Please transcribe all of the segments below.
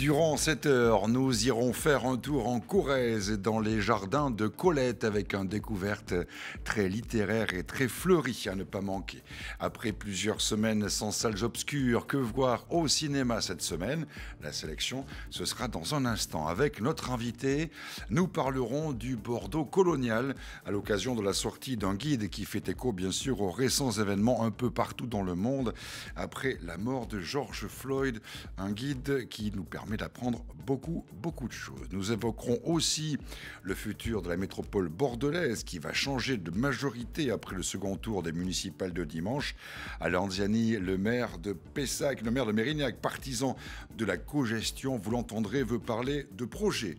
durant cette heure, nous irons faire un tour en Corrèze, dans les jardins de Colette, avec une découverte très littéraire et très fleurie à ne pas manquer. Après plusieurs semaines sans salles obscures, que voir au cinéma cette semaine La sélection, ce sera dans un instant. Avec notre invité, nous parlerons du Bordeaux colonial, à l'occasion de la sortie d'un guide qui fait écho, bien sûr, aux récents événements un peu partout dans le monde, après la mort de George Floyd, un guide qui nous permet permet d'apprendre beaucoup, beaucoup de choses. Nous évoquerons aussi le futur de la métropole bordelaise qui va changer de majorité après le second tour des municipales de dimanche. Alain Ziani, le maire de Pessac, le maire de Mérignac, partisan de la cogestion, vous l'entendrez, veut parler de projets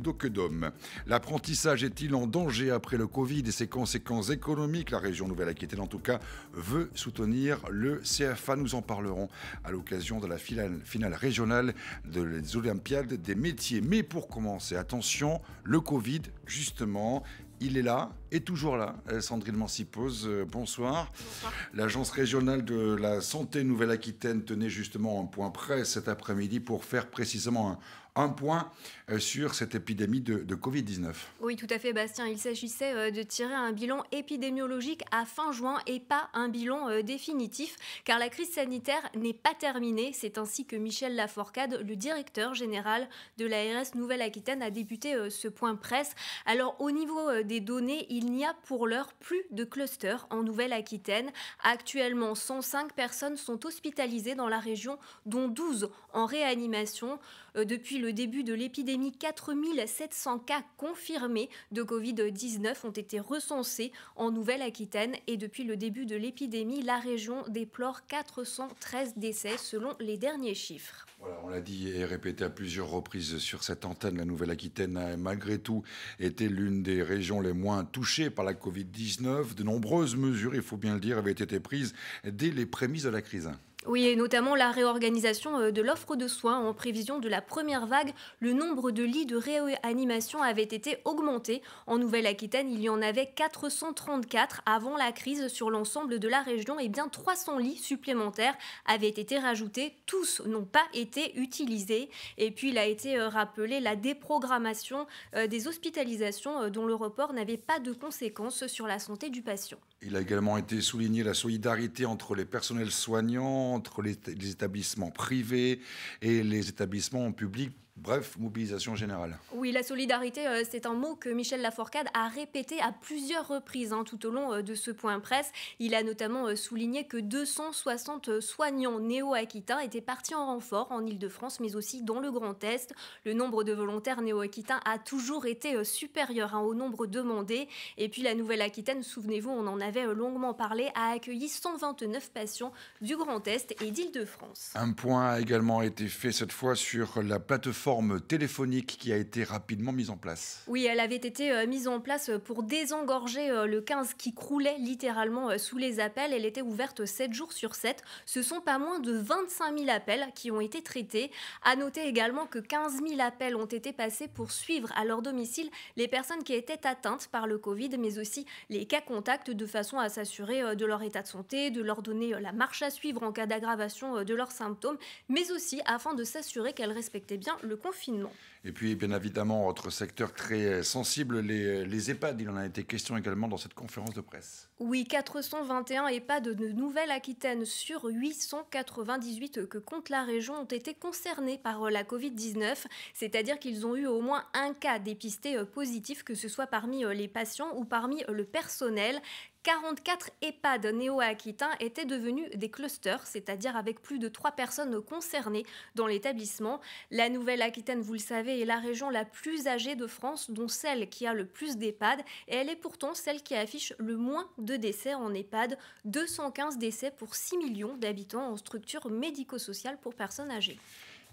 plutôt que d'hommes. L'apprentissage est-il en danger après le Covid et ses conséquences économiques La région Nouvelle-Aquitaine, en tout cas, veut soutenir le CFA. Nous en parlerons à l'occasion de la finale régionale des Olympiades des métiers. Mais pour commencer, attention, le Covid, justement, il est là, est toujours là. Euh, Sandrine Mancipose, euh, bonsoir. bonsoir. L'Agence régionale de la santé Nouvelle-Aquitaine tenait justement un point presse cet après-midi pour faire précisément un, point euh, sur cette épidémie de, de Covid-19. Oui, tout à fait, Bastien. Il s'agissait de tirer un bilan épidémiologique à fin juin et pas un bilan définitif, car la crise sanitaire n'est pas terminée. C'est ainsi que Michel Laforcade, le directeur général de l'ARS Nouvelle-Aquitaine, a débuté ce point presse. Alors, au niveau des données, il il n'y a pour l'heure plus de clusters en Nouvelle-Aquitaine. Actuellement, 105 personnes sont hospitalisées dans la région, dont 12 en réanimation. Euh, depuis le début de l'épidémie, 4700 cas confirmés de Covid-19 ont été recensés en Nouvelle-Aquitaine et depuis le début de l'épidémie, la région déplore 413 décès selon les derniers chiffres on l'a dit et répété à plusieurs reprises sur cette antenne, la Nouvelle-Aquitaine a malgré tout été l'une des régions les moins touchées par la Covid-19. De nombreuses mesures, il faut bien le dire, avaient été prises dès les prémices de la crise. Oui, et notamment la réorganisation euh, de l'offre de soins en prévision de la première vague. Le nombre de lits de réanimation avait été augmenté. En Nouvelle-Aquitaine, il y en avait 434 avant la crise sur l'ensemble de la région et bien 300 lits supplémentaires avaient été rajoutés. Tous n'ont pas été utilisés. Et puis, il a été euh, rappelé la déprogrammation euh, des hospitalisations dont le report n'avait pas de conséquences sur la santé du patient. Il a également été souligné la solidarité entre les personnels soignants entre les, établissements privés et les établissements publics Bref, mobilisation générale. Oui, la solidarité, euh, c'est un mot que Michel Laforcade a répété à plusieurs reprises hein, tout au long euh, de ce point presse. Il a notamment euh, souligné que 260 soignants néo-aquitains étaient partis en renfort en Ile-de-France, mais aussi dans le Grand Est. Le nombre de volontaires néo-aquitains a toujours été supérieur hein, au nombre demandé. Et puis la Nouvelle-Aquitaine, souvenez-vous, on en avait longuement parlé, a accueilli 129 patients du Grand Est et d'Ile-de-France. Un point a également été fait cette fois sur la plateforme téléphonique qui a été rapidement mise en place. Oui, elle avait été euh, mise en place pour désengorger euh, le 15 qui croulait littéralement euh, sous les appels. Elle était ouverte 7 jours sur 7. Ce sont pas moins de 25 000 appels qui ont été traités. À noter également que 15 000 appels ont été passés pour suivre à leur domicile les personnes qui étaient atteintes par le Covid, mais aussi les cas contacts de façon à s'assurer de leur état de santé, de leur donner la marche à suivre en cas d'aggravation de leurs symptômes, mais aussi afin de s'assurer qu'elles respectaient bien le confinement. Et puis, bien évidemment, autre secteur très euh, sensible, les, euh, les, EHPAD. Il en a été question également dans cette conférence de presse. Oui, 421 EHPAD de Nouvelle-Aquitaine sur 898 que compte la région ont été concernés par euh, la Covid-19, c'est-à-dire qu'ils ont eu au moins un cas dépisté positif, que ce soit parmi les patients ou parmi le personnel. 44 EHPAD néo-aquitains étaient devenus des clusters, c'est-à-dire avec plus de 3 personnes concernées dans l'établissement. La Nouvelle-Aquitaine, vous le savez, est la région la plus âgée de France, dont celle qui a le plus d'EHPAD, et elle est pourtant celle qui affiche le moins de décès en EHPAD, 215 décès pour 6 millions d'habitants en structure médico-sociale pour personnes âgées.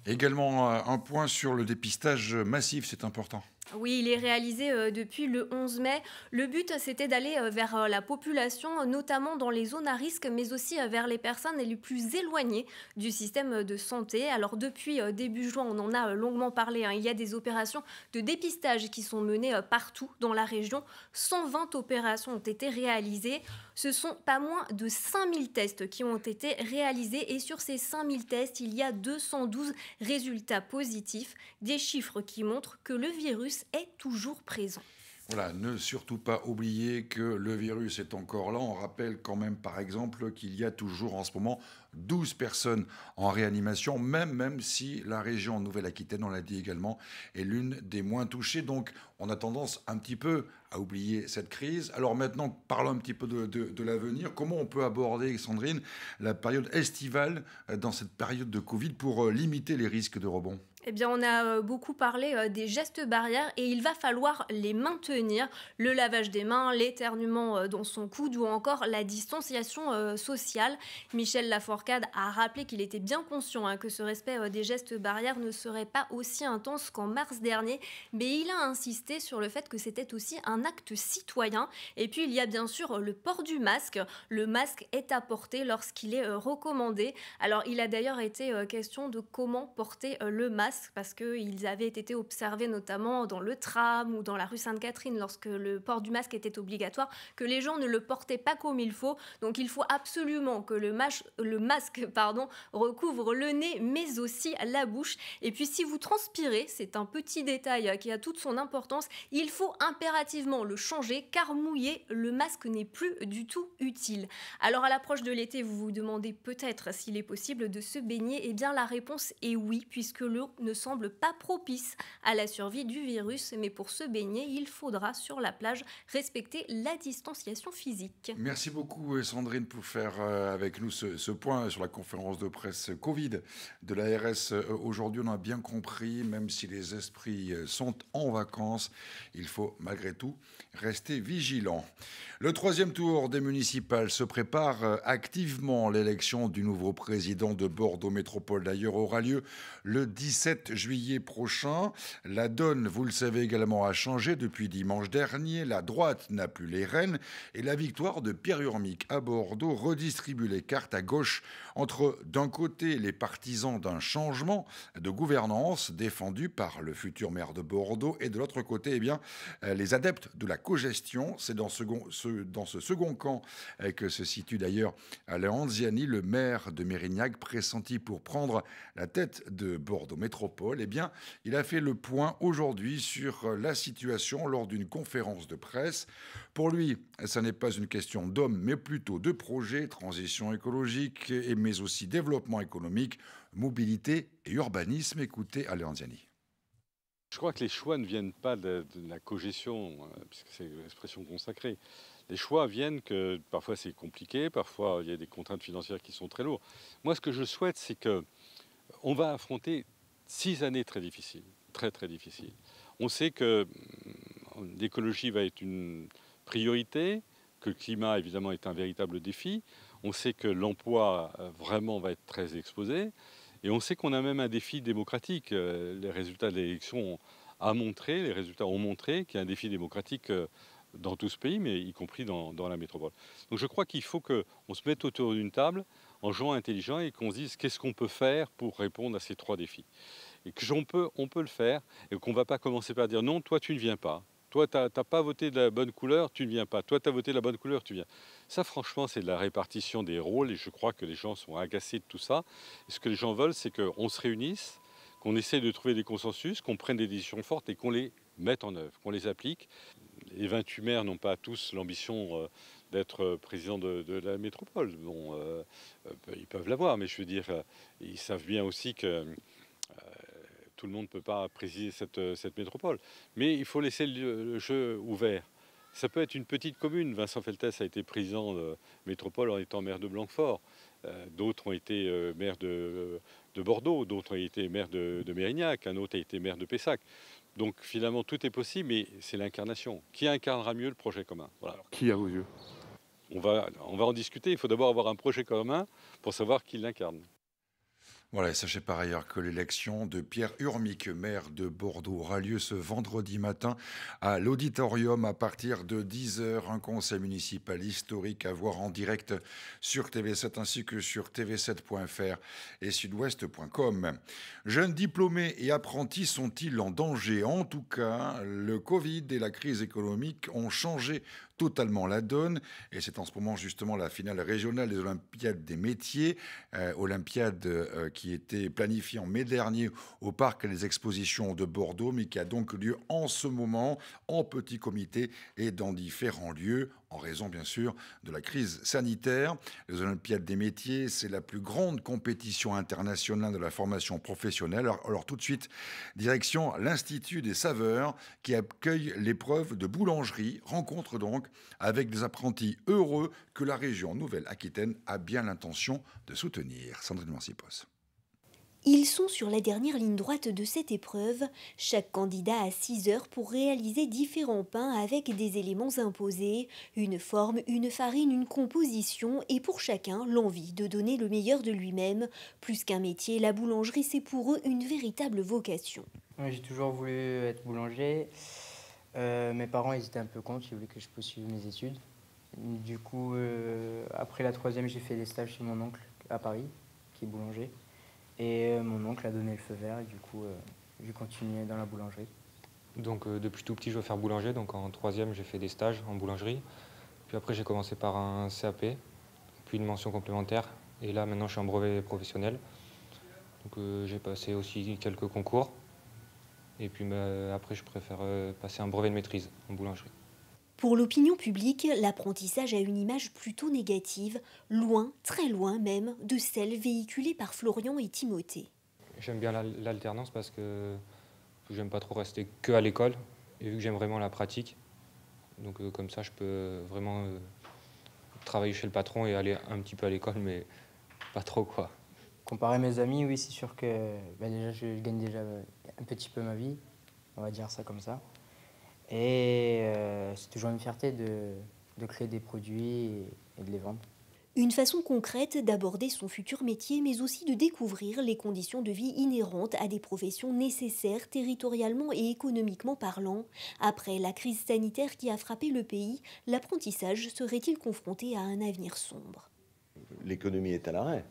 Également euh, un point sur le dépistage massif, c'est important. Oui, il est réalisé euh, depuis le 11 mai. Le but, c'était d'aller euh, vers euh, la population, notamment dans les zones à risque, mais aussi vers les personnes les plus éloignées du système de santé. Alors depuis début juin, on en a longuement parlé, hein, il y a des opérations de dépistage qui sont menées partout dans la région. 120 opérations ont été réalisées. Ce sont pas moins de 5000 tests qui ont été réalisés et sur ces 5000 tests, il y a 212 résultats positifs, des chiffres qui montrent que le virus est toujours présent. Voilà, ne surtout pas oublier que le virus est encore là. On rappelle quand même, par exemple, qu'il y a toujours en ce moment 12 personnes en réanimation, même, même si la région Nouvelle-Aquitaine, on l'a dit également, est l'une des moins touchées. Donc on a tendance un petit peu à oublier cette crise. Alors maintenant, parlons un petit peu de, de l'avenir. Comment on peut aborder, Sandrine, la période estivale euh, dans cette période de Covid pour euh, limiter les risques de rebond eh bien, on a euh, beaucoup parlé euh, des gestes barrières et il va falloir les maintenir. Le lavage des mains, l'éternuement euh, dans son coude ou encore la distanciation sociale. Michel Laforcade a rappelé qu'il était bien conscient hein, que ce respect des gestes barrières ne serait pas aussi intense qu'en mars dernier, mais il a insisté sur le fait que c'était aussi un acte citoyen. Et puis, il y a bien sûr le port du masque. Le masque est à porter lorsqu'il est recommandé. Alors, il a d'ailleurs été question de comment porter le masque parce parce qu'ils avaient été observés notamment dans le tram ou dans la rue Sainte-Catherine lorsque le port du masque était obligatoire, que les gens ne le portaient pas comme il faut. Donc il faut absolument que le, masque, le masque pardon, recouvre le nez mais aussi la bouche. Et puis si vous transpirez, c'est un petit détail qui a toute son importance, il faut impérativement le changer car mouillé, le masque n'est plus du tout utile. Alors à l'approche de l'été, vous vous demandez peut-être s'il est possible de se baigner, et eh bien la réponse est oui, puisque le ne semble pas propice à la survie du virus, mais pour se baigner, il faudra sur la plage respecter la distanciation physique. Merci beaucoup euh, Sandrine pour faire euh, avec nous ce, ce point sur la conférence de presse Covid de l'ARS. Euh, aujourd'hui, on a bien compris, même si les esprits sont en vacances, il faut malgré tout rester vigilant. Le troisième tour des municipales se prépare activement. L'élection du nouveau président de Bordeaux Métropole d'ailleurs aura lieu le 17 7 juillet prochain. La donne, vous le savez également, a changé depuis dimanche dernier. La droite n'a plus les rênes et la victoire de Pierre Urmic à Bordeaux redistribue les cartes à gauche entre d'un côté les partisans d'un changement de gouvernance défendu par le futur maire de Bordeaux et de l'autre côté eh bien, euh, les adeptes de la cogestion. C'est dans, ce, dans ce second camp euh, que se situe d'ailleurs Alain euh, le maire de Mérignac, pressenti pour prendre la tête de Bordeaux Métro métropole, eh bien, il a fait le point aujourd'hui sur euh, la situation lors d'une conférence de presse. Pour lui, ça n'est pas une question d'hommes, mais plutôt de projets, transition écologique, mais aussi développement économique, mobilité et urbanisme. Écoutez Alain Je crois que les choix ne viennent pas de, la cogestion, hein, puisque c'est l'expression consacrée. Les choix viennent que parfois c'est compliqué, parfois il y a des contraintes financières qui sont très lourdes. Moi, ce que je souhaite, c'est que on va affronter six années très difficiles, très très difficiles. On sait que hum, l'écologie va être une priorité, que le climat évidemment est un véritable défi. On sait que l'emploi euh, vraiment va être très exposé. Et on sait qu'on a même un défi démocratique. Euh, les résultats de l'élection ont montré, les résultats ont montré qu'il y a un défi démocratique euh, dans tout ce pays, mais y compris dans, dans la métropole. Donc je crois qu'il faut qu'on se mette autour d'une table, en jouant intelligent et qu'on se dise qu'est-ce qu'on peut faire pour répondre à ces trois défis. Et que on peut, on peut le faire et qu'on ne va pas commencer par dire non, toi tu ne viens pas. Toi, tu n'as pas voté de la bonne couleur, tu ne viens pas. Toi, tu as voté de la bonne couleur, tu viens. Ça, franchement, c'est de la répartition des rôles et je crois que les gens sont agacés de tout ça. Et ce que les gens veulent, c'est qu'on se réunisse, qu'on essaye de trouver des consensus, qu'on prenne des décisions fortes et qu'on les mette en œuvre, qu'on les applique. Les 28 maires n'ont pas tous l'ambition euh, d'être euh, président de, la métropole. Bon, euh, euh, ils peuvent l'avoir, mais je veux dire, ils savent bien aussi que tout le monde ne peut pas présider cette, métropole. Mais il faut laisser le, jeu ouvert. Ça peut être une petite commune. Vincent Feltès a été président de métropole en étant maire de Blanquefort. d'autres ont été maire de, Bordeaux, d'autres ont été maire de, de Mérignac, un autre a été maire de Pessac. Donc finalement, tout est possible, mais c'est l'incarnation. Qui incarnera mieux le projet commun Qui a vos yeux on va, en discuter. Il faut d'abord avoir un projet commun pour savoir qui l'incarne. Voilà, sachez par ailleurs que l'élection de Pierre Urmic, maire de Bordeaux, aura lieu ce vendredi matin à l'auditorium à partir de 10h. Un conseil municipal historique à voir en direct sur TV7 ainsi que sur tv7.fr et sudouest.com. Jeunes diplômés et apprentis sont-ils en danger En tout cas, le Covid et la crise économique ont changé totalement la donne. Et c'est en ce moment justement la finale régionale des Olympiades des métiers, euh, Olympiade euh, qui était planifiée en mai dernier au parc des expositions de Bordeaux, mais qui a donc lieu en ce moment en petit comité et dans différents lieux en raison bien sûr de la crise sanitaire. Les Olympiades des métiers, c'est la plus grande compétition internationale de la formation professionnelle. Alors, tout de suite, direction l'Institut des saveurs qui accueille l'épreuve de boulangerie, rencontre donc avec des apprentis heureux que la région Nouvelle-Aquitaine a bien l'intention de soutenir. Sandrine Mancipos. Ils sont sur la dernière ligne droite de cette épreuve. Chaque candidat a 6 heures pour réaliser différents pains avec des éléments imposés, une forme, une farine, une composition et pour chacun l'envie de donner le meilleur de lui-même. Plus qu'un métier, la boulangerie c'est pour eux une véritable vocation. J'ai toujours voulu être boulanger. Euh, mes parents ils étaient un peu contre, ils voulaient que je poursuive mes études. Du coup, euh, après la troisième, j'ai fait des stages chez mon oncle à Paris, qui est boulanger. Et euh, mon oncle a donné le feu vert et du coup, euh, j'ai continué dans la boulangerie. Donc euh, depuis tout petit, je veux faire boulanger. Donc en troisième, j'ai fait des stages en boulangerie. Puis après, j'ai commencé par un CAP, puis une mention complémentaire. Et là, maintenant, je suis en brevet professionnel. Donc j'ai passé aussi quelques concours. Et puis bah, après, je préfère passer un brevet de maîtrise en boulangerie. Pour l'opinion publique, l'apprentissage a une image plutôt négative, loin, très loin même, de celle véhiculée par Florian et Timothée. J'aime bien l'alternance parce que j'aime pas trop rester que à l'école, et vu que j'aime vraiment la pratique, donc euh, comme ça je peux euh, vraiment euh, travailler chez le patron et aller un petit peu à l'école, mais pas trop quoi. comparer mes amis, oui, c'est sûr que bah, déjà je gagne déjà un petit peu ma vie, on va dire ça comme ça. Et euh, c'est toujours une fierté de, créer des produits et, de les vendre. Une façon concrète d'aborder son futur métier, mais aussi de découvrir les conditions de vie inhérentes à des professions nécessaires territorialement et économiquement parlant. Après la crise sanitaire qui a frappé le pays, l'apprentissage serait-il confronté à un avenir sombre L'économie est à l'arrêt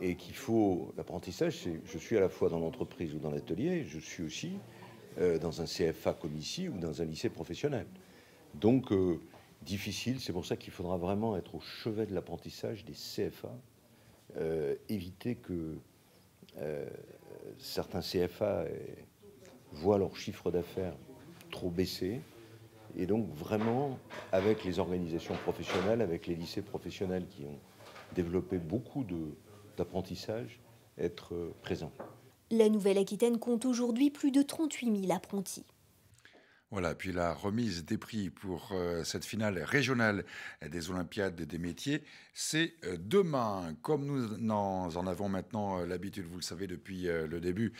et qu'il faut l'apprentissage. Je suis à la fois dans l'entreprise ou dans l'atelier, je suis aussi euh, dans un CFA comme ici ou dans un lycée professionnel. Donc, euh, difficile, c'est pour ça qu'il faudra vraiment être au chevet de l'apprentissage des CFA, euh, éviter que certains CFA voient leur chiffre d'affaires trop baisser, et donc vraiment, avec les organisations professionnelles, avec les lycées professionnels qui ont développé beaucoup d'apprentissage, être présent. La Nouvelle-Aquitaine compte aujourd'hui plus de 38 000 apprentis. Voilà, puis la remise des prix pour euh, cette finale régionale des Olympiades des métiers, c'est euh, demain. Comme nous en avons maintenant euh, l'habitude, vous le savez, depuis le début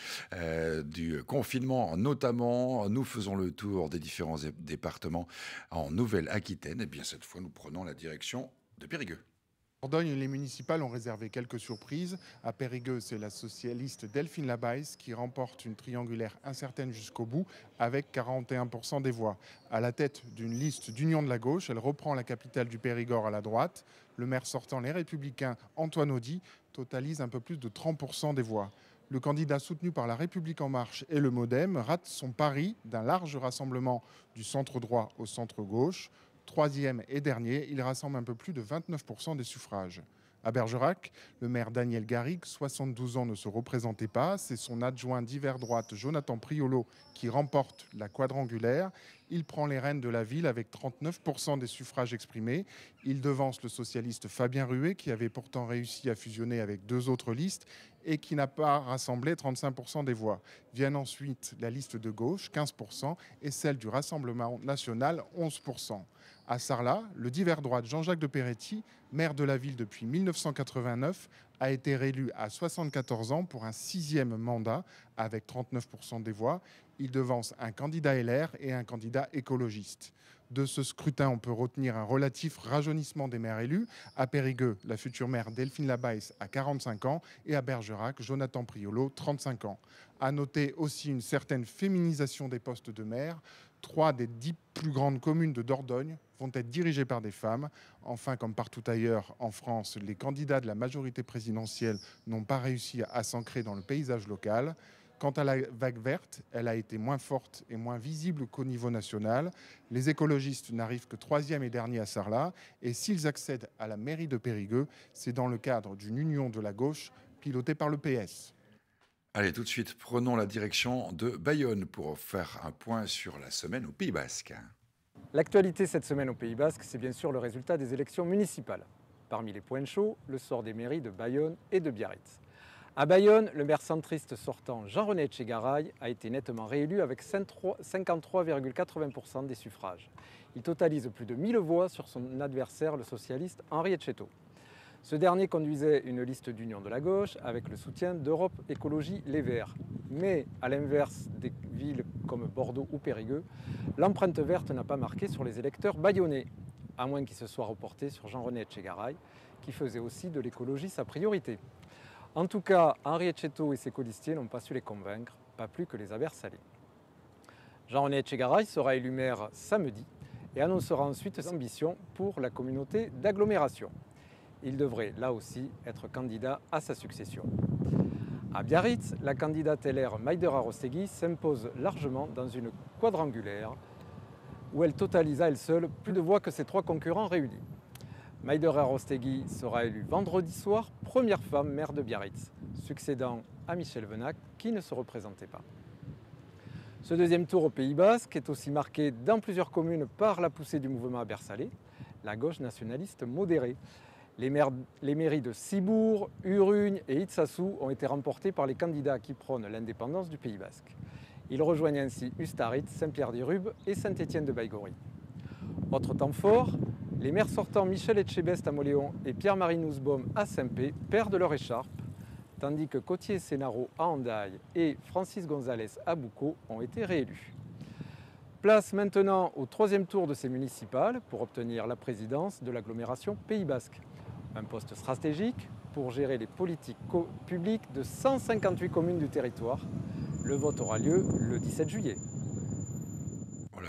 du confinement, notamment, nous faisons le tour des différents départements en Nouvelle-Aquitaine. Et bien cette fois, nous prenons la direction de Périgueux les municipales ont réservé quelques surprises. À Périgueux, c'est la socialiste Delphine Labaisse qui remporte une triangulaire incertaine jusqu'au bout avec 41% des voix. À la tête d'une liste d'union de la gauche, elle reprend la capitale du Périgord à la droite. Le maire sortant, les républicains, Antoine Audi, totalise un peu plus de 30% des voix. Le candidat soutenu par La République En Marche et le Modem rate son pari d'un large rassemblement du centre droit au centre gauche. Troisième et dernier, il rassemble un peu plus de 29% des suffrages. À Bergerac, le maire Daniel Garrigue, 72 ans, ne se représentait pas. C'est son adjoint d'hiver droite, Jonathan Priolo, qui remporte la quadrangulaire. Il prend les rênes de la ville avec 39% des suffrages exprimés. Il devance le socialiste Fabien Ruet, qui avait pourtant réussi à fusionner avec deux autres listes et qui n'a pas rassemblé 35% des voix. Viennent ensuite la liste de gauche, 15%, et celle du Rassemblement national, 11%. À Sarlat, le divers droite Jean-Jacques de Peretti, maire de la ville depuis 1989, a été réélu à 74 ans pour un sixième mandat avec 39% des voix. Il devance un candidat LR et un candidat écologiste. De ce scrutin, on peut retenir un relatif rajeunissement des maires élus. À Périgueux, la future maire Delphine Labaisse à 45 ans et à Bergerac, Jonathan Priolo, 35 ans. A noter aussi une certaine féminisation des postes de maire trois des dix plus grandes communes de Dordogne vont être dirigées par des femmes. Enfin, comme partout ailleurs en France, les candidats de la majorité présidentielle n'ont pas réussi à s'ancrer dans le paysage local. Quant à la vague verte, elle a été moins forte et moins visible qu'au niveau national. Les écologistes n'arrivent que troisième et dernier à Sarlat. Et s'ils accèdent à la mairie de Périgueux, c'est dans le cadre d'une union de la gauche pilotée par le PS. Allez, tout de suite, prenons la direction de Bayonne pour faire un point sur la semaine au Pays Basque. L'actualité cette semaine au Pays Basque, c'est bien sûr le résultat des élections municipales. Parmi les points chauds, le sort des mairies de Bayonne et de Biarritz. À Bayonne, le maire centriste sortant Jean-René Tchégaray a été nettement réélu avec 53,80% des suffrages. Il totalise plus de 1000 voix sur son adversaire, le socialiste Henri Etcheto. Ce dernier conduisait une liste d'union de la gauche avec le soutien d'Europe Écologie Les Verts. Mais à l'inverse des villes comme Bordeaux ou Périgueux, l'empreinte verte n'a pas marqué sur les électeurs baïonnés, à moins qu'il se soit reporté sur Jean-René Etchegaray, qui faisait aussi de l'écologie sa priorité. En tout cas, Henri Etcheto et ses colistiers n'ont pas su les convaincre, pas plus que les aversaler. Jean-René Etchegaray sera élu maire samedi et annoncera ensuite ses ambitions pour la communauté d'agglomération il devrait là aussi être candidat à sa succession. À Biarritz, la candidate LR Maïder Arostegui s'impose largement dans une quadrangulaire où elle totalise à elle seule plus de voix que ses trois concurrents réunis. Maïder Arostegui sera élue vendredi soir première femme maire de Biarritz, succédant à Michel Venac qui ne se représentait pas. Ce deuxième tour au Pays Basque est aussi marqué dans plusieurs communes par la poussée du mouvement à Bersalé, la gauche nationaliste modérée, les, maires, mairies de Cibourg, Urugne et Itsassou ont été remportées par les candidats qui prônent l'indépendance du Pays basque. Ils rejoignent ainsi Ustarit, saint pierre rubes et Saint-Étienne-de-Baïgorry. Autre temps fort, les maires sortants Michel Etchebest à Moléon et Pierre-Marie Nussbaum à Saint-Pé perdent leur écharpe, tandis que Cotier Sénaro à Andaille et Francis Gonzalez à Boucault ont été réélus. Place maintenant au troisième tour de ces municipales pour obtenir la présidence de l'agglomération Pays Basque un poste stratégique pour gérer les politiques publiques de 158 communes du territoire. Le vote aura lieu le 17 juillet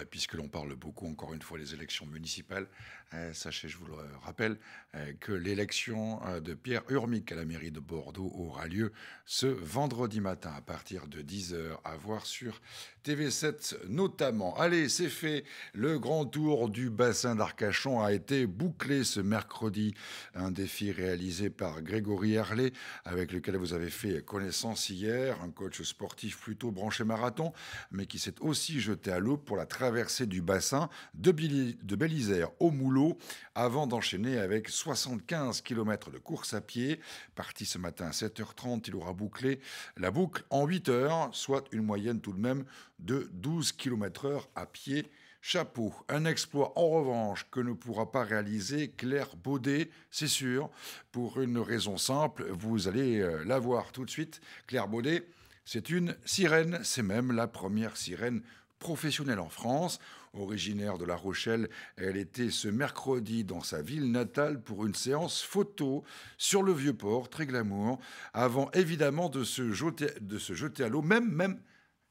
puisque l'on parle beaucoup, encore une fois, des élections municipales, euh, sachez, je vous le rappelle, euh, que l'élection euh, de Pierre Urmic à la mairie de Bordeaux aura lieu ce vendredi matin à partir de 10h, à voir sur TV7 notamment. Allez, c'est fait. Le grand tour du bassin d'Arcachon a été bouclé ce mercredi. Un défi réalisé par Grégory Herlet, avec lequel vous avez fait connaissance hier, un coach sportif plutôt branché marathon, mais qui s'est aussi jeté à l'eau pour la traversée traversée du bassin de, Belisère au Moulot avant d'enchaîner avec 75 km de course à pied. Parti ce matin à 7h30, il aura bouclé la boucle en 8 h soit une moyenne tout de même de 12 km/h à pied. Chapeau, un exploit en revanche que ne pourra pas réaliser Claire Baudet, c'est sûr, pour une raison simple, vous allez euh, la voir tout de suite. Claire Baudet, c'est une sirène, c'est même la première sirène professionnelle en France. Originaire de La Rochelle, elle était ce mercredi dans sa ville natale pour une séance photo sur le vieux port, très glamour, avant évidemment de se jeter, de se jeter à l'eau, même, même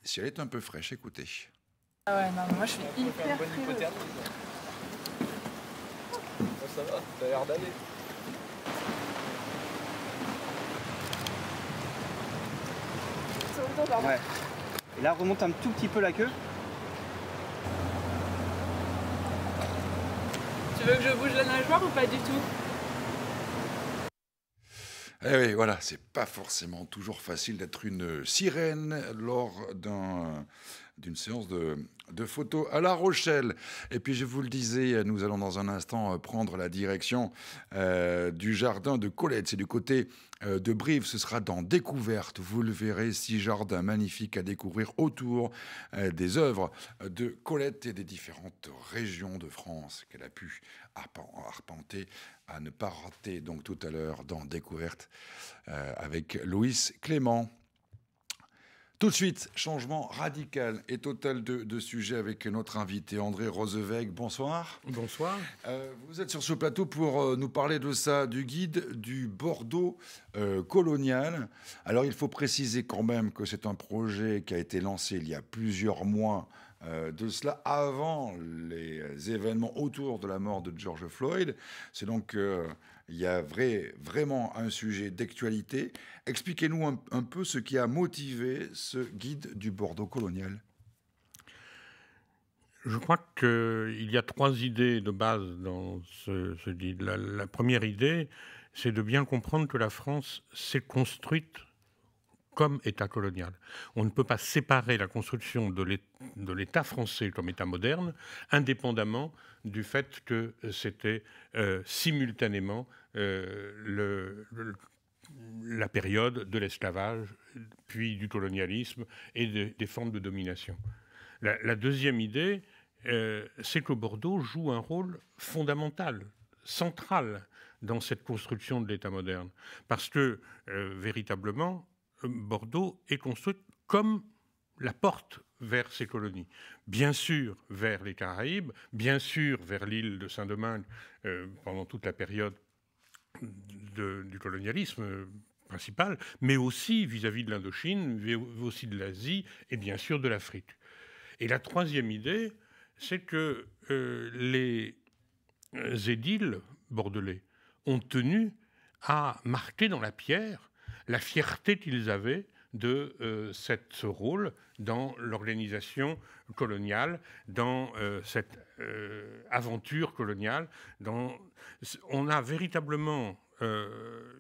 si elle est un peu fraîche. Écoutez. Ah ouais, non, moi je suis hyper oh, Ça va, ça a l'air d'aller. Et là, remonte un tout petit peu la queue. Tu veux que je bouge la nageoire ou pas du tout eh oui, voilà, c'est pas forcément toujours facile d'être une sirène lors d'un d'une séance de, photos à La Rochelle. Et puis je vous le disais, nous allons dans un instant euh, prendre la direction euh, du jardin de Colette. C'est du côté euh, de Brive, ce sera dans Découverte. Vous le verrez, six jardins magnifiques à découvrir autour des œuvres de Colette et des différentes régions de France qu'elle a pu arpenter à ne pas rater. Donc tout à l'heure dans Découverte avec Louis Clément. Tout de suite, changement radical et total de, de sujet avec notre invité André Roseveig. Bonsoir. Bonsoir. Euh, vous êtes sur ce plateau pour euh, nous parler de ça, du guide du Bordeaux euh, colonial. Alors il faut préciser quand même que c'est un projet qui a été lancé il y a plusieurs mois de cela avant les événements autour de la mort de George Floyd. C'est donc il y a vrai, vraiment un sujet d'actualité. Expliquez-nous un, peu ce qui a motivé ce guide du Bordeaux colonial. Je crois qu'il y a trois idées de base dans ce, guide. La, première idée, c'est de bien comprendre que la France s'est construite comme État colonial. On ne peut pas séparer la construction de l'État français comme État moderne, indépendamment du fait que c'était euh, simultanément euh, la période de l'esclavage, puis du colonialisme et des formes de domination. La, deuxième idée, euh, c'est que Bordeaux joue un rôle fondamental, central dans cette construction de l'État moderne, parce que euh, véritablement, Bordeaux est construite comme la porte vers ses colonies. Bien sûr vers les Caraïbes, bien sûr vers l'île de Saint-Domingue pendant toute la période du colonialisme euh, principal, mais aussi vis-à-vis de l'Indochine, mais aussi de l'Asie et bien sûr de l'Afrique. Et la troisième idée, c'est que euh, les euh, édiles bordelais ont tenu à marquer dans la pierre la fierté qu'ils avaient de euh, ce rôle dans l'organisation coloniale, dans euh, cette euh, aventure coloniale. Dans... On a véritablement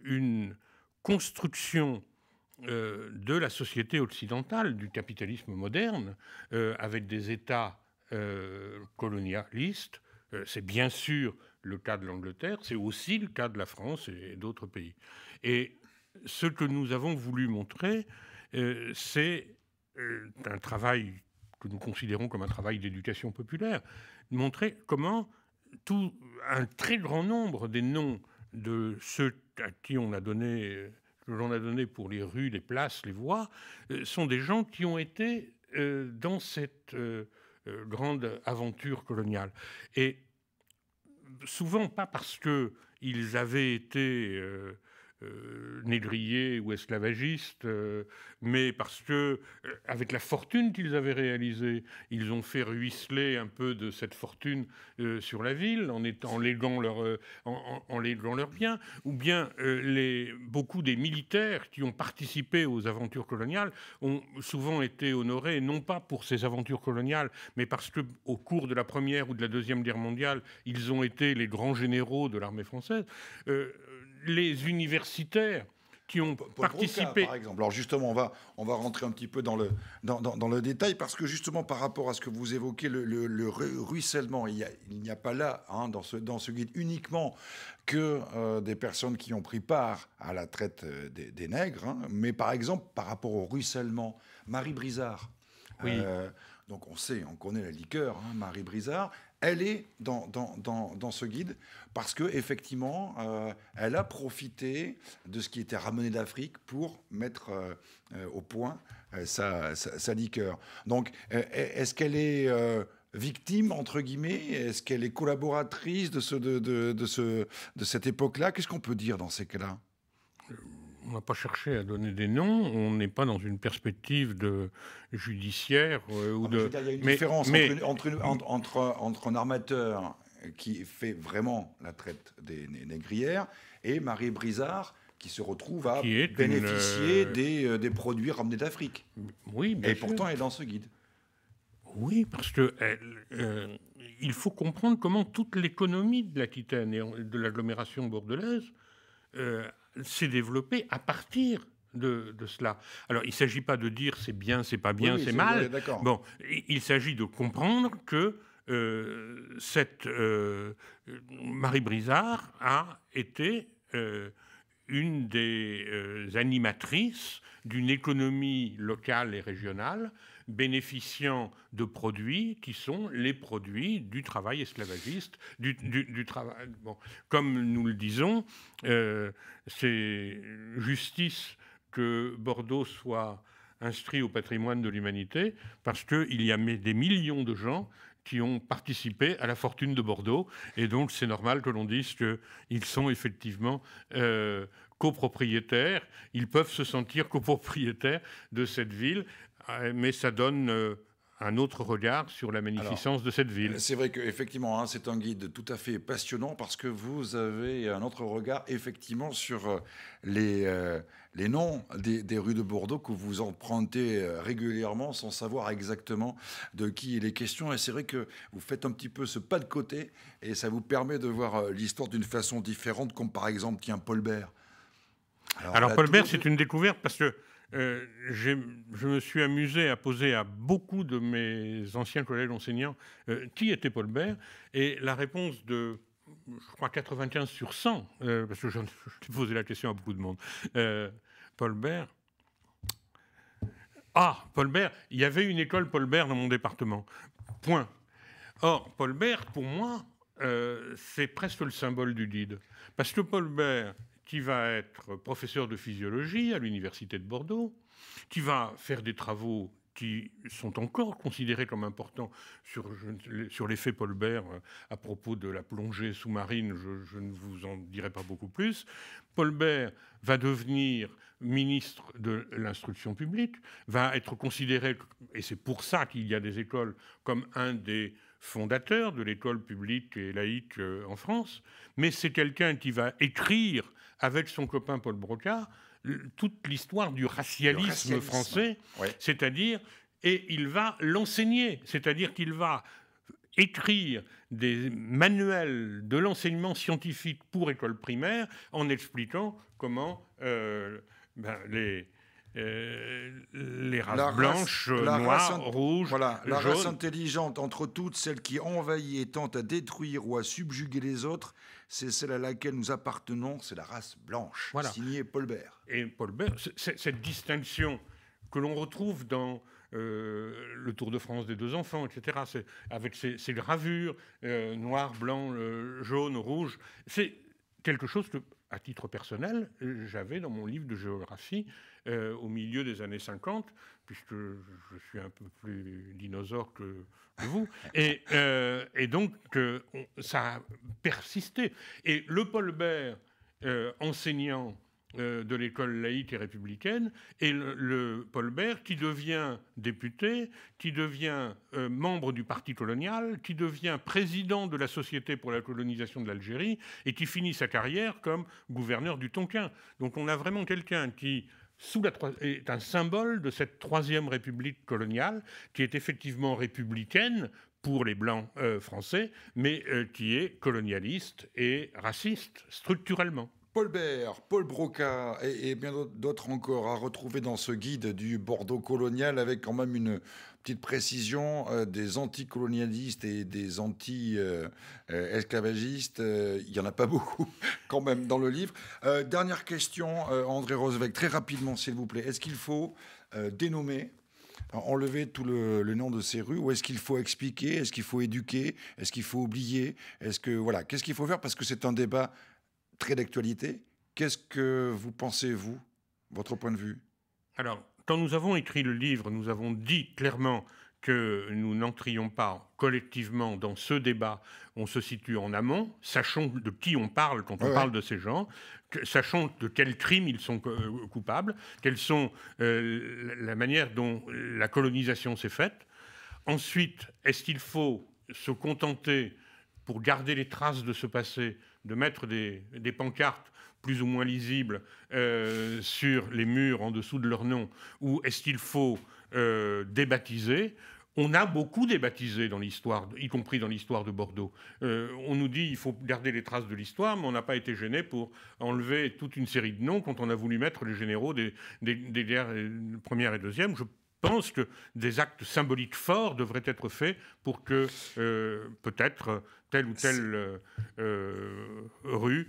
une construction de la société occidentale, du capitalisme moderne, avec des États colonialistes. C'est bien sûr le cas de l'Angleterre, c'est aussi le cas de la France et d'autres pays. Et ce que nous avons voulu montrer, euh, c'est euh, un travail que nous considérons comme un travail d'éducation populaire, montrer comment tout un très grand nombre des noms de ceux à qui on a donné, euh, que l'on a donné pour les rues, les places, les voies, sont des gens qui ont été dans cette grande aventure coloniale. Et souvent pas parce qu'ils avaient été euh, négriers ou esclavagistes, euh, mais parce que, euh, avec la fortune qu'ils avaient réalisée, ils ont fait ruisseler un peu de cette fortune sur la ville en, étant, léguant leur, en, leurs biens, ou bien les, beaucoup des militaires qui ont participé aux aventures coloniales ont souvent été honorés, non pas pour ces aventures coloniales, mais parce que au cours de la Première ou de la Deuxième Guerre mondiale, ils ont été les grands généraux de l'armée française les universitaires qui ont participé. par exemple. Alors justement, on va, on va rentrer un petit peu dans le, dans, le détail, parce que justement, par rapport à ce que vous évoquez, le, ruissellement, il n'y a, pas là, hein, dans, ce, dans ce guide, uniquement que euh, des personnes qui ont pris part à la traite euh, des, nègres, hein. mais par exemple, par rapport au ruissellement, Marie Brizard. Euh, donc on sait, on connaît la liqueur, hein, Marie Brizard elle est dans, dans, ce guide parce que effectivement, euh, elle a profité de ce qui était ramené d'Afrique pour mettre euh, euh, au point sa, liqueur. Donc, est-ce qu'elle est, victime, entre guillemets Est-ce qu'elle est collaboratrice de, ce, de, de cette époque-là Qu'est-ce qu'on peut dire dans ces cas-là on n'a pas cherché à donner des noms, on n'est pas dans une perspective de judiciaire euh, ou ah, de. il y a une différence entre, entre, entre, un armateur qui fait vraiment la traite des, négrières et Marie Brizard qui se retrouve à bénéficier euh, des, euh, des, produits ramenés d'Afrique. Oui, mais Et pourtant, elle est dans ce guide. Oui, parce que il faut comprendre comment toute l'économie de l'Aquitaine et de l'agglomération bordelaise euh, s'est développé à partir de, cela. Alors, il ne s'agit pas de dire c'est bien, c'est pas bien, c'est mal. Bon, il s'agit de comprendre que euh, cette euh, Marie Brizard a été euh, une des animatrices d'une économie locale et régionale bénéficiant de produits qui sont les produits du travail esclavagiste, du, travail. comme nous le disons, euh, c'est justice que Bordeaux soit inscrit au patrimoine de l'humanité parce qu'il y a des millions de gens qui ont participé à la fortune de Bordeaux. Et donc, c'est normal que l'on dise qu'ils sont effectivement euh, copropriétaires. Ils peuvent se sentir copropriétaires de cette ville ah, mais ça donne euh, un autre regard sur la magnificence de cette ville. C'est vrai qu'effectivement, hein, c'est un guide tout à fait passionnant parce que vous avez un autre regard effectivement sur euh, les, euh, les noms des, des, rues de Bordeaux que vous empruntez régulièrement sans savoir exactement de qui il est question. Et c'est vrai que vous faites un petit peu ce pas de côté et ça vous permet de voir l'histoire d'une façon différente, comme par exemple, tiens, Paul Bert. Alors, Alors Paul Bert, c'est une découverte parce que euh, je me suis amusé à poser à beaucoup de mes anciens collègues enseignants euh, qui était Paul Bert, et la réponse de je crois 95 sur 100, euh, parce que je posais la question à beaucoup de monde, Paul Bert, ah, Paul Bert, il y avait une école Paul Bert dans mon département. Point. Or, Paul Bert, pour moi, c'est presque le symbole du guide. Parce que Paul Bert, qui va être professeur de physiologie à l'université de Bordeaux, qui va faire des travaux qui sont encore considérés comme importants sur, sur l'effet Paulbert euh, à propos de la plongée sous-marine, je, ne vous en dirai pas beaucoup plus. Paulbert va devenir ministre de l'instruction publique, va être considéré, et c'est pour ça qu'il y a des écoles, comme un des fondateur de l'école publique et laïque euh, en France, mais c'est quelqu'un qui va écrire avec son copain Paul Broca toute l'histoire du racialisme, français, c'est-à-dire, et il va l'enseigner, c'est-à-dire qu'il va écrire des manuels de l'enseignement scientifique pour école primaire en expliquant comment euh, ben, les, euh, les races blanches, la euh, noires, rouges, voilà, la race intelligente entre toutes celle qui envahit et tente à détruire ou à subjuguer les autres, c'est celle à laquelle nous appartenons, c'est la race blanche, voilà. signée Paul Bert. Et Paul Bert, cette distinction que l'on retrouve dans euh, le Tour de France des deux enfants, etc., avec ces, gravures noir, blanc, jaune, rouge, c'est quelque chose que, à titre personnel, j'avais dans mon livre de géographie euh, au milieu des années 50, puisque je suis un peu plus dinosaure que, vous. Et, euh, et donc, ça a persisté. Et le Paul euh, enseignant de l'école laïque et républicaine, et le, Paul Bert, qui devient député, qui devient membre du parti colonial, qui devient président de la Société pour la colonisation de l'Algérie, et qui finit sa carrière comme gouverneur du Tonkin. Donc on a vraiment quelqu'un qui est un symbole de cette troisième république coloniale qui est effectivement républicaine pour les blancs euh, français, mais euh, qui est colonialiste et raciste structurellement. Paul Bert, Paul Broca et, bien d'autres encore à retrouver dans ce guide du Bordeaux colonial avec quand même une petite précision euh, des anticolonialistes et des anti-esclavagistes. Euh, il n'y en a pas beaucoup quand même dans le livre. Euh, dernière question, André Rosevec, très rapidement s'il vous plaît. Est-ce qu'il faut dénommer enlever tout le, nom de ces rues ou est-ce qu'il faut expliquer Est-ce qu'il faut éduquer Est-ce qu'il faut oublier Est-ce que voilà, qu'est-ce qu'il faut faire parce que c'est un débat très d'actualité. Qu'est-ce que vous pensez, vous, votre point de vue Alors, quand nous avons écrit le livre, nous avons dit clairement que nous n'entrions pas collectivement dans ce débat, on se situe en amont, sachant de qui on parle quand on parle de ces gens, sachant de quels crimes ils sont euh, coupables, quelles sont euh, la manière dont euh, la colonisation s'est faite. Ensuite, est-ce qu'il faut se contenter pour garder les traces de ce passé, de mettre des, pancartes plus ou moins lisibles euh, sur les murs en dessous de leurs noms, ou est-ce qu'il faut euh, débaptiser on a beaucoup débaptisé dans l'histoire, y compris dans l'histoire de Bordeaux. Euh, on nous dit il faut garder les traces de l'histoire, mais on n'a pas été gêné pour enlever toute une série de noms quand on a voulu mettre les généraux des, guerres première et deuxième. Je pense que des actes symboliques forts devraient être faits pour que euh, peut-être telle ou telle euh, euh, rue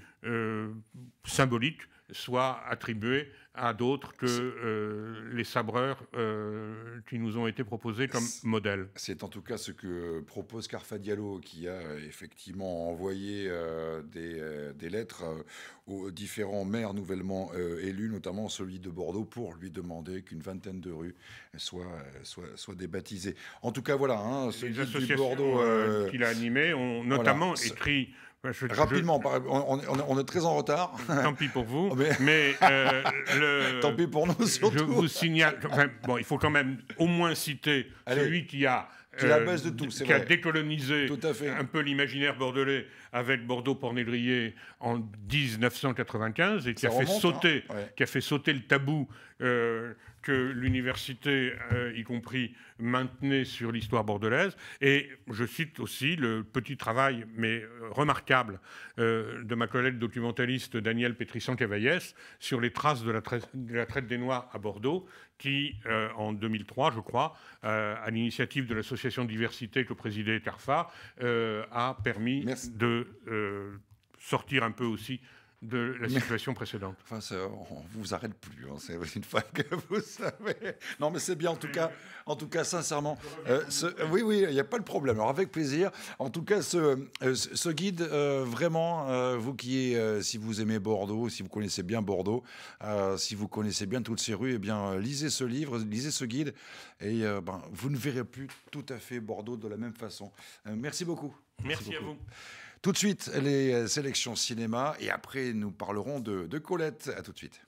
symbolique soit attribuée à d'autres que euh, les sabreurs euh, qui nous ont été proposés comme modèle. C'est en tout cas ce que propose Carfa Diallo, qui a effectivement envoyé euh, des, lettres aux différents maires nouvellement élus, notamment celui de Bordeaux, pour lui demander qu'une vingtaine de rues soient, soit débaptisées. En tout cas, voilà, hein, les associations Bordeaux qu'il a animé ont notamment écrit. Bah, Rapidement, On, est très en retard. Tant pis pour vous. Mais, euh, tant pis pour nous surtout. Je vous signale. bon, il faut quand même au moins citer celui qui a. la euh, base de tout, qui a décolonisé un peu l'imaginaire bordelais avec bordeaux pornégrier en 1995 et qui a, fait hein, sauter, qui a fait sauter le tabou euh, que l'université, euh, y compris, maintenait sur l'histoire bordelaise. Et je cite aussi le petit travail, mais euh, remarquable, de ma collègue documentaliste Danielle Pétrisson-Cavaillès sur les traces de la, traite des Noirs à Bordeaux, qui, en 2003, je crois, à l'initiative de l'association Diversité que présidait Carfa, a permis de euh, sortir un peu aussi de la situation précédente. Enfin, on vous arrête plus. Hein, c'est une fois que vous savez. Non, mais c'est bien en tout cas. En tout cas, sincèrement, euh, oui, oui, il n'y a pas de problème. Alors avec plaisir. En tout cas, ce, euh, ce guide vraiment, vous qui, si vous aimez Bordeaux, si vous connaissez bien Bordeaux, si vous connaissez bien toutes ces rues, eh bien, lisez ce livre, lisez ce guide, et ben, vous ne verrez plus tout à fait Bordeaux de la même façon. merci beaucoup. Merci, à vous. Tout de suite, les euh, sélections cinéma et après, nous parlerons de, Colette. À tout de suite.